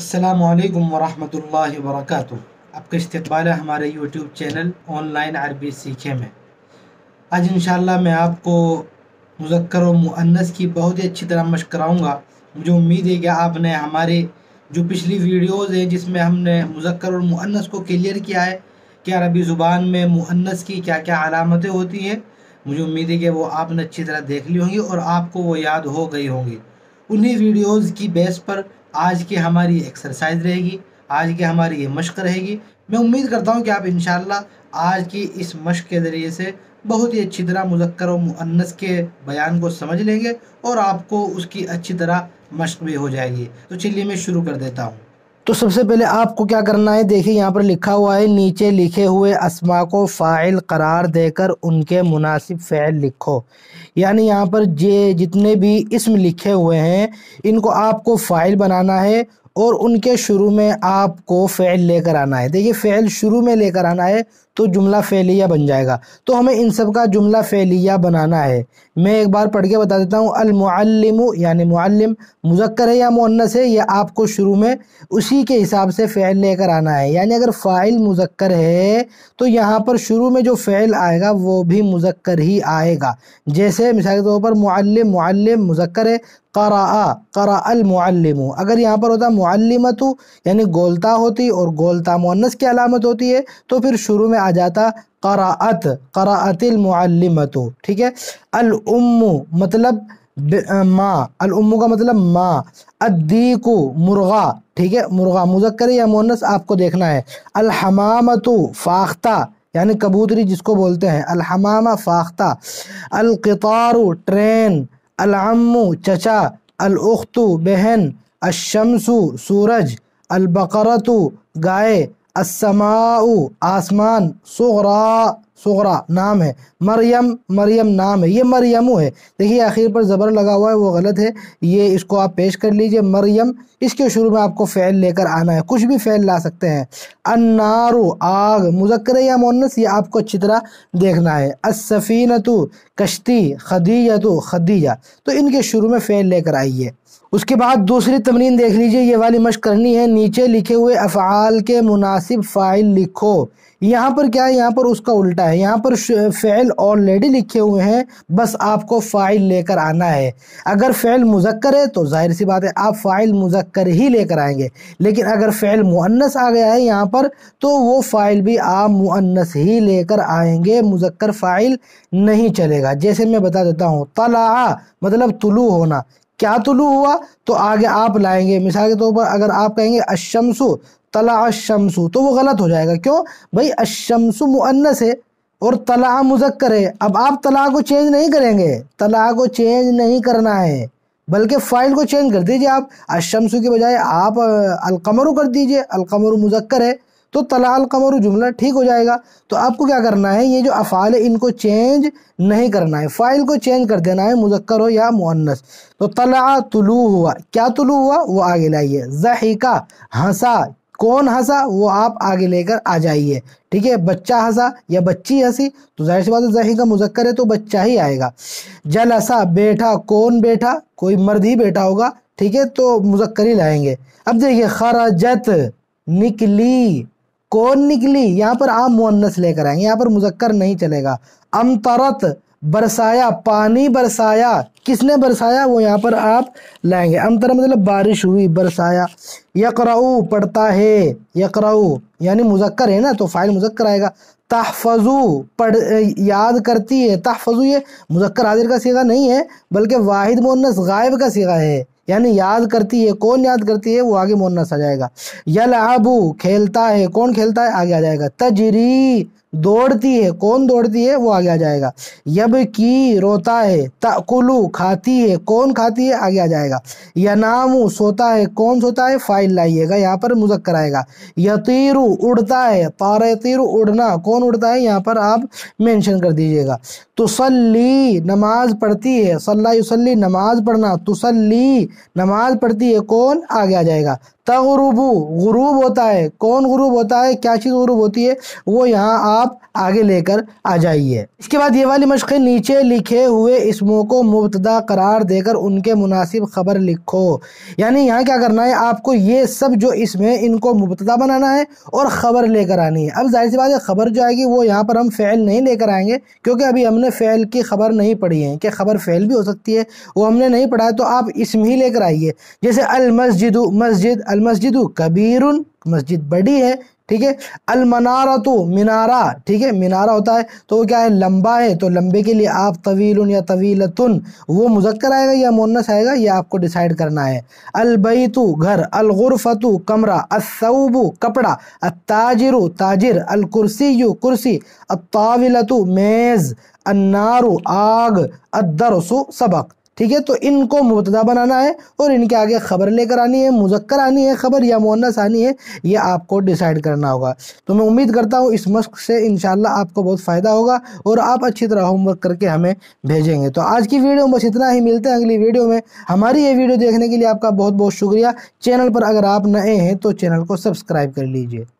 السلام علیکم ورحمۃ اللہ وبرکاتہ آپ کا استقبال ہے ہمارے یوٹیوب چینل آن لائن عربی سیکھے میں آج انشاءاللہ میں آپ کو مذکر و منس کی بہت ہی اچھی طرح مشق کراؤں گا مجھے امید ہے کہ آپ نے ہمارے جو پچھلی ویڈیوز ہیں جس میں ہم نے مذکر اور المنََََََََََس کو کلیئر کیا ہے کہ عربی زبان میں مَنس کی کیا کیا علامتیں ہوتی ہیں مجھے امید ہے کہ وہ آپ نے اچھی طرح دیکھ لی ہوں گی اور آپ کو وہ یاد ہو گئی ہوں گی انہی ویڈیوز کی بیس پر آج کی ہماری ایکسرسائز رہے گی آج کی ہماری یہ مشق رہے گی میں امید کرتا ہوں کہ آپ انشاءاللہ آج کی اس مشق کے ذریعے سے بہت ہی اچھی طرح مذکر و مؤنث کے بیان کو سمجھ لیں گے اور آپ کو اس کی اچھی طرح مشق بھی ہو جائے گی تو چلیے میں شروع کر دیتا ہوں تو سب سے پہلے آپ کو کیا کرنا ہے دیکھیں یہاں پر لکھا ہوا ہے نیچے لکھے ہوئے اسما کو فائل قرار دے کر ان کے مناسب فعل لکھو یعنی یہاں پر جے جتنے بھی اسم لکھے ہوئے ہیں ان کو آپ کو فائل بنانا ہے اور ان کے شروع میں آپ کو فعل لے کر آنا ہے دیکھیے فعل شروع میں لے کر آنا ہے تو جملہ فعلیہ بن جائے گا تو ہمیں ان سب کا جملہ فعلیہ بنانا ہے میں ایک بار پڑھ کے بتا دیتا ہوں المعلم یعنی معلم مذکر ہے یا منص ہے یہ آپ کو شروع میں اسی کے حساب سے فعل لے کر آنا ہے یعنی اگر فعال مذکر ہے تو یہاں پر شروع میں جو فعل آئے گا وہ بھی مذکر ہی آئے گا جیسے مثال کے طور پر معلم معلم مذکر ہے قرآ قرآ المعلم اگر یہاں پر ہوتا معلمتو یعنی گولتا ہوتی اور گولتا مونس کی علامت ہوتی ہے تو پھر شروع میں آ جاتا قرآت قرآت المعلمتو ٹھیک ہے الام مطلب ماں الام کا مطلب ماں الدیکو مرغا ٹھیک ہے مرغا مذکر یا مونس آپ کو دیکھنا ہے الحمامت فاختا فاختہ یعنی کبوتری جس کو بولتے ہیں الحمامہ فاختہ القطارو ٹرین العمو چچا الاختو بہن الشمسو سورج البقرتو گائے السماء آسمان سغرا سغرا نام ہے مریم مریم نام ہے یہ مریم ہے دیکھیے آخر پر زبر لگا ہوا ہے وہ غلط ہے یہ اس کو آپ پیش کر لیجئے مریم اس کے شروع میں آپ کو فعل لے کر آنا ہے کچھ بھی فعل لا سکتے ہیں انارو آگ مذکر یا مونس یہ آپ کو اچھی طرح دیکھنا ہے السفینتو کشتی خدیجہ تو خدیجہ تو ان کے شروع میں فعل لے کر آئیے اس کے بعد دوسری تمرین دیکھ لیجئے یہ والی مشق کرنی ہے نیچے لکھے ہوئے افعال کے مناسب فائل لکھو یہاں پر کیا ہے یہاں پر اس کا الٹا ہے یہاں پر فعل لکھے ہوئے ہیں بس آپ کو فائل لے کر آنا ہے اگر فعل مذکر ہے تو ظاہر سی بات ہے آپ فائل مذکر ہی لے کر آئیں گے لیکن اگر فعل مؤنس آ گیا ہے یہاں پر تو وہ فائل بھی آپ مؤنس ہی لے کر آئیں گے مذکر فائل نہیں چلے گا جیسے میں بتا دیتا ہوں طلعہ مطلب طلوع ہونا کیا طلوع ہوا تو آگے آپ لائیں گے مثال کے طور پر اگر آپ کہیں گے الشمسو طلع اشمسو تو وہ غلط ہو جائے گا کیوں بھائی الشمسو مؤنس ہے اور طلع مذکر ہے اب آپ طلع کو چینج نہیں کریں گے طلع کو چینج نہیں کرنا ہے بلکہ فائل کو چینج کر دیجئے آپ اشمسو کے بجائے آپ القمرو کر دیجئے القمر مذکر ہے تو طلع القمر جملہ ٹھیک ہو جائے گا تو آپ کو کیا کرنا ہے یہ جو افعال ان کو چینج نہیں کرنا ہے فائل کو چینج کر دینا ہے مذکر ہو یا معنس تو طلع طلوع ہوا کیا طلوع ہوا وہ آگے لائیے زحی ہنسا کون ہنسا وہ آپ آگے لے کر آ جائیے ٹھیک ہے بچہ ہنسا یا بچی ہنسی تو ظاہر سی بات ہے زہی کا مذکر ہے تو بچہ ہی آئے گا جل ہسا بیٹھا کون بیٹھا کوئی مرد ہی بیٹھا ہوگا ٹھیک ہے تو مذکر ہی لائیں گے اب دیکھیے خرجت نکلی کون نکلی یہاں پر آپ مونس لے کر آئیں گے یہاں پر مذکر نہیں چلے گا امترت برسایا پانی برسایا کس نے برسایا وہ یہاں پر آپ لائیں گے امترت مطلب بارش ہوئی برسایا یقرعو پڑتا ہے یقرعو یعنی مذکر ہے نا تو فائل مذکر آئے گا تحفظو یاد کرتی ہے تحفظو یہ مذکر حاضر کا سیغہ نہیں ہے بلکہ واحد مونس غائب کا سیغہ ہے یعنی یاد کرتی ہے کون یاد کرتی ہے وہ آگے مونس آ جائے گا یلعبو کھیلتا ہے کون کھیلتا ہے آگے آ جائے گا تجری دوڑتی ہے کون دوڑتی ہے وہ آگیا جائے گا یب کی روتا ہے کھاتی ہے کون کھاتی ہے آگیا جائے گا ینامو سوتا ہے کون سوتا ہے فائل لائیے گا یہاں پر مذکر آئے گا یتیرو اڑتا ہے پارتیر اڑنا کون اڑتا ہے یہاں پر آپ مینشن کر دیجئے گا تسلی نماز پڑھتی ہے صلی یسلی نماز پڑھنا تسلی نماز پڑھتی ہے کون آگیا جائے گا تغربو غروب ہوتا ہے کون غروب ہوتا ہے کیا چیز غروب ہوتی ہے وہ یہاں آپ آگے لے کر آ جائیے اس کے بعد یہ والی مشق نیچے لکھے ہوئے اسموں کو مبتدا قرار دے کر ان کے مناسب خبر لکھو یعنی یہاں کیا کرنا ہے آپ کو یہ سب جو اس میں ان کو مبتدا بنانا ہے اور خبر لے کر آنی ہے اب ظاہر سی بات ہے خبر جو آئے گی وہ یہاں پر ہم فعل نہیں لے کر آئیں گے کیونکہ ابھی ہم نے فعل کی خبر نہیں پڑھی ہے کہ خبر فعل بھی ہو سکتی ہے وہ ہم نے نہیں پڑھا ہے تو آپ اسم ہی لے کر آئیے جیسے المسجد مسجد المسجد کبیر مسجد بڑی ہے ٹھیک ہے المنارہ تو منارہ ٹھیک ہے منارہ ہوتا ہے تو وہ کیا ہے لمبا ہے تو لمبے کے لیے آپ طویل یا طویلتن وہ مذکر آئے گا یا مونس آئے گا یہ آپ کو ڈیسائیڈ کرنا ہے البیت گھر الغرفت کمرہ الثوب کپڑا التاجر تاجر الکرسی کرسی الطاولت میز النار آگ الدرس سبق ٹھیک ہے تو ان کو مبتدا بنانا ہے اور ان کے آگے خبر لے کر آنی ہے مذکر آنی ہے خبر یا مونس آنی ہے یہ آپ کو ڈیسائیڈ کرنا ہوگا تو میں امید کرتا ہوں اس مشق سے انشاءاللہ آپ کو بہت فائدہ ہوگا اور آپ اچھی طرح ہوم ورک کر کے ہمیں بھیجیں گے تو آج کی ویڈیو بس اتنا ہی ملتے ہیں اگلی ویڈیو میں ہماری یہ ویڈیو دیکھنے کے لیے آپ کا بہت بہت شکریہ چینل پر اگر آپ نئے ہیں تو چینل کو سبسکرائب کر لیجیے